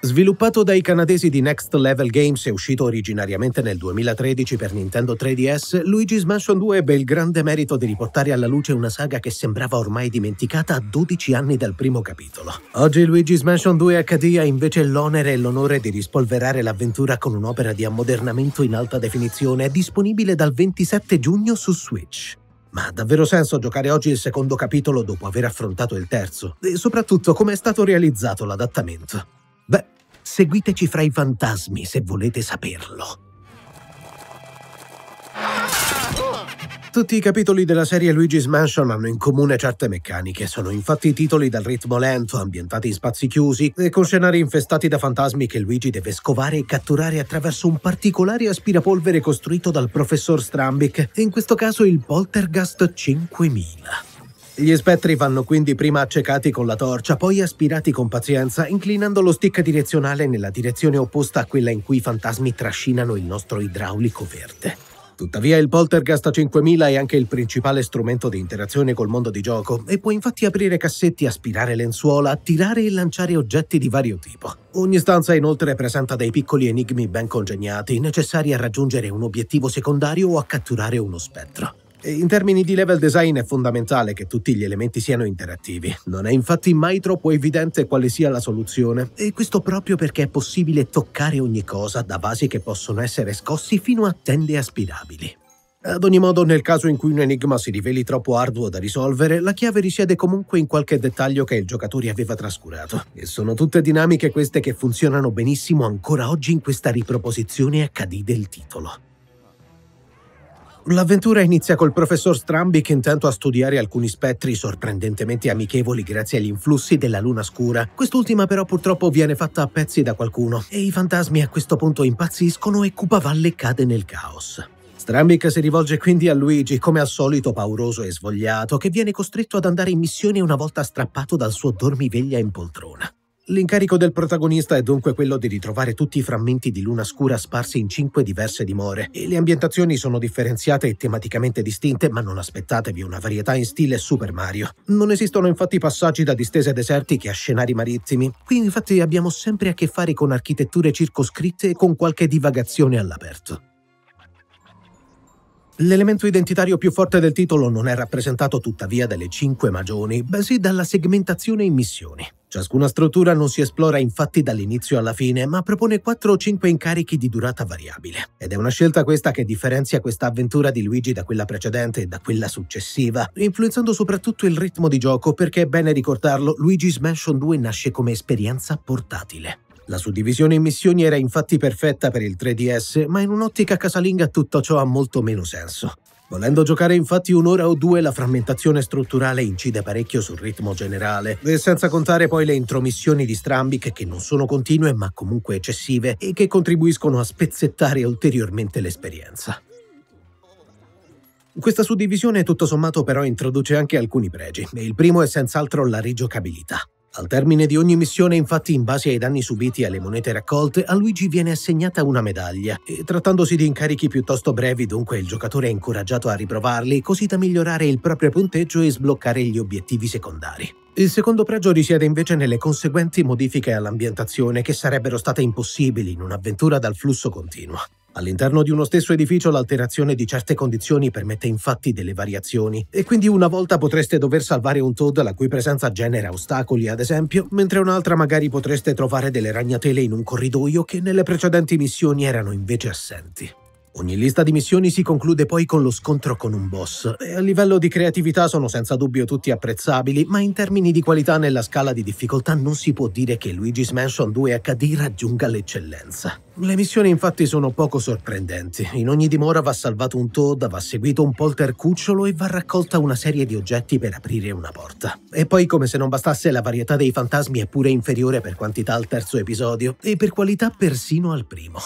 Sviluppato dai canadesi di Next Level Games e uscito originariamente nel 2013 per Nintendo 3DS, Luigi's Mansion 2 ebbe il grande merito di riportare alla luce una saga che sembrava ormai dimenticata a 12 anni dal primo capitolo. Oggi Luigi's Mansion 2 HD ha invece l'onere e l'onore di rispolverare l'avventura con un'opera di ammodernamento in alta definizione disponibile dal 27 giugno su Switch. Ma ha davvero senso giocare oggi il secondo capitolo dopo aver affrontato il terzo? E soprattutto come è stato realizzato l'adattamento? Seguiteci fra i fantasmi se volete saperlo. Tutti i capitoli della serie Luigi's Mansion hanno in comune certe meccaniche, sono infatti titoli dal ritmo lento, ambientati in spazi chiusi e con scenari infestati da fantasmi che Luigi deve scovare e catturare attraverso un particolare aspirapolvere costruito dal professor Strambic, in questo caso il Poltergast 5000. Gli spettri vanno quindi prima accecati con la torcia, poi aspirati con pazienza, inclinando lo stick direzionale nella direzione opposta a quella in cui i fantasmi trascinano il nostro idraulico verde. Tuttavia il Poltergast 5000 è anche il principale strumento di interazione col mondo di gioco e può infatti aprire cassetti, aspirare lenzuola, tirare e lanciare oggetti di vario tipo. Ogni stanza inoltre presenta dei piccoli enigmi ben congegnati, necessari a raggiungere un obiettivo secondario o a catturare uno spettro. In termini di level design è fondamentale che tutti gli elementi siano interattivi. Non è infatti mai troppo evidente quale sia la soluzione, e questo proprio perché è possibile toccare ogni cosa da vasi che possono essere scossi fino a tende aspirabili. Ad ogni modo, nel caso in cui un enigma si riveli troppo arduo da risolvere, la chiave risiede comunque in qualche dettaglio che il giocatore aveva trascurato. E sono tutte dinamiche queste che funzionano benissimo ancora oggi in questa riproposizione HD del titolo. L'avventura inizia col professor Strambi che intanto a studiare alcuni spettri sorprendentemente amichevoli grazie agli influssi della luna scura. Quest'ultima però purtroppo viene fatta a pezzi da qualcuno e i fantasmi a questo punto impazziscono e Cupavalle cade nel caos. Strambic si rivolge quindi a Luigi, come al solito pauroso e svogliato, che viene costretto ad andare in missione una volta strappato dal suo dormiveglia in poltrona. L'incarico del protagonista è dunque quello di ritrovare tutti i frammenti di luna scura sparsi in cinque diverse dimore e le ambientazioni sono differenziate e tematicamente distinte, ma non aspettatevi una varietà in stile Super Mario. Non esistono infatti passaggi da distese desertiche a scenari marittimi. Qui infatti abbiamo sempre a che fare con architetture circoscritte e con qualche divagazione all'aperto. L'elemento identitario più forte del titolo non è rappresentato tuttavia dalle cinque magioni, bensì dalla segmentazione in missioni. Ciascuna struttura non si esplora infatti dall'inizio alla fine, ma propone 4 o 5 incarichi di durata variabile. Ed è una scelta questa che differenzia questa avventura di Luigi da quella precedente e da quella successiva, influenzando soprattutto il ritmo di gioco perché è bene ricordarlo, Luigi's Mansion 2 nasce come esperienza portatile. La suddivisione in missioni era infatti perfetta per il 3DS, ma in un'ottica casalinga tutto ciò ha molto meno senso. Volendo giocare infatti un'ora o due, la frammentazione strutturale incide parecchio sul ritmo generale, e senza contare poi le intromissioni di Strambic che non sono continue ma comunque eccessive e che contribuiscono a spezzettare ulteriormente l'esperienza. Questa suddivisione tutto sommato però introduce anche alcuni pregi, e il primo è senz'altro la rigiocabilità. Al termine di ogni missione, infatti, in base ai danni subiti e alle monete raccolte, a Luigi viene assegnata una medaglia. E trattandosi di incarichi piuttosto brevi, dunque, il giocatore è incoraggiato a riprovarli, così da migliorare il proprio punteggio e sbloccare gli obiettivi secondari. Il secondo pregio risiede invece nelle conseguenti modifiche all'ambientazione che sarebbero state impossibili in un'avventura dal flusso continuo. All'interno di uno stesso edificio l'alterazione di certe condizioni permette infatti delle variazioni e quindi una volta potreste dover salvare un Todd la cui presenza genera ostacoli ad esempio, mentre un'altra magari potreste trovare delle ragnatele in un corridoio che nelle precedenti missioni erano invece assenti. Ogni lista di missioni si conclude poi con lo scontro con un boss e eh, a livello di creatività sono senza dubbio tutti apprezzabili, ma in termini di qualità nella scala di difficoltà non si può dire che Luigi's Mansion 2 HD raggiunga l'eccellenza. Le missioni infatti sono poco sorprendenti, in ogni dimora va salvato un Toad, va seguito un poltercucciolo e va raccolta una serie di oggetti per aprire una porta. E poi come se non bastasse la varietà dei fantasmi è pure inferiore per quantità al terzo episodio e per qualità persino al primo.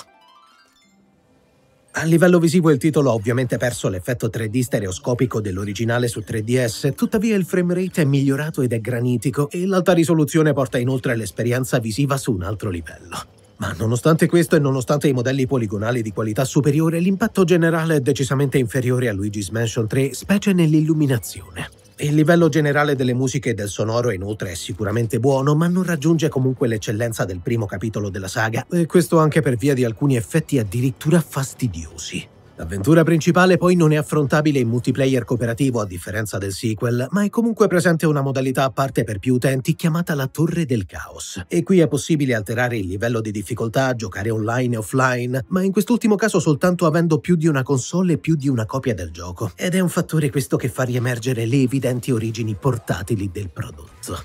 A livello visivo il titolo ha ovviamente perso l'effetto 3D stereoscopico dell'originale su 3DS, tuttavia il framerate è migliorato ed è granitico e l'alta risoluzione porta inoltre l'esperienza visiva su un altro livello. Ma nonostante questo e nonostante i modelli poligonali di qualità superiore, l'impatto generale è decisamente inferiore a Luigi's Mansion 3, specie nell'illuminazione. Il livello generale delle musiche e del sonoro inoltre è sicuramente buono, ma non raggiunge comunque l'eccellenza del primo capitolo della saga, e questo anche per via di alcuni effetti addirittura fastidiosi. L'avventura principale poi non è affrontabile in multiplayer cooperativo a differenza del sequel, ma è comunque presente una modalità a parte per più utenti chiamata la Torre del Caos. E qui è possibile alterare il livello di difficoltà, giocare online e offline, ma in quest'ultimo caso soltanto avendo più di una console e più di una copia del gioco. Ed è un fattore questo che fa riemergere le evidenti origini portatili del prodotto.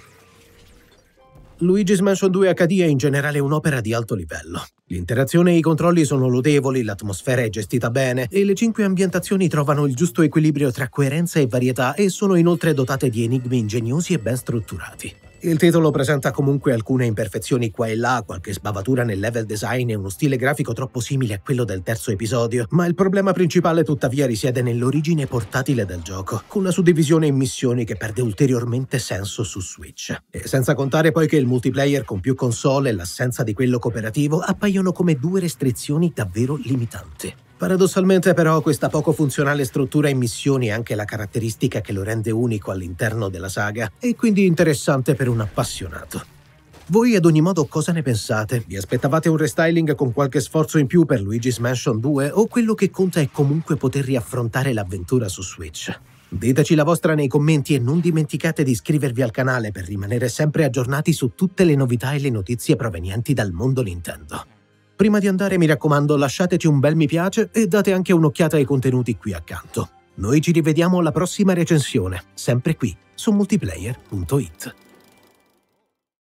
Luigi's Mansion 2 HD è in generale un'opera di alto livello. L'interazione e i controlli sono lodevoli, l'atmosfera è gestita bene e le cinque ambientazioni trovano il giusto equilibrio tra coerenza e varietà e sono inoltre dotate di enigmi ingegnosi e ben strutturati. Il titolo presenta comunque alcune imperfezioni qua e là, qualche sbavatura nel level design e uno stile grafico troppo simile a quello del terzo episodio, ma il problema principale tuttavia risiede nell'origine portatile del gioco, con la suddivisione in missioni che perde ulteriormente senso su Switch. E senza contare poi che il multiplayer con più console e l'assenza di quello cooperativo appaiono come due restrizioni davvero limitanti. Paradossalmente però questa poco funzionale struttura in missioni è anche la caratteristica che lo rende unico all'interno della saga e quindi interessante per un appassionato. Voi ad ogni modo cosa ne pensate? Vi aspettavate un restyling con qualche sforzo in più per Luigi's Mansion 2 o quello che conta è comunque poter riaffrontare l'avventura su Switch? Diteci la vostra nei commenti e non dimenticate di iscrivervi al canale per rimanere sempre aggiornati su tutte le novità e le notizie provenienti dal mondo Nintendo. Prima di andare mi raccomando lasciateci un bel mi piace e date anche un'occhiata ai contenuti qui accanto. Noi ci rivediamo alla prossima recensione, sempre qui su multiplayer.it.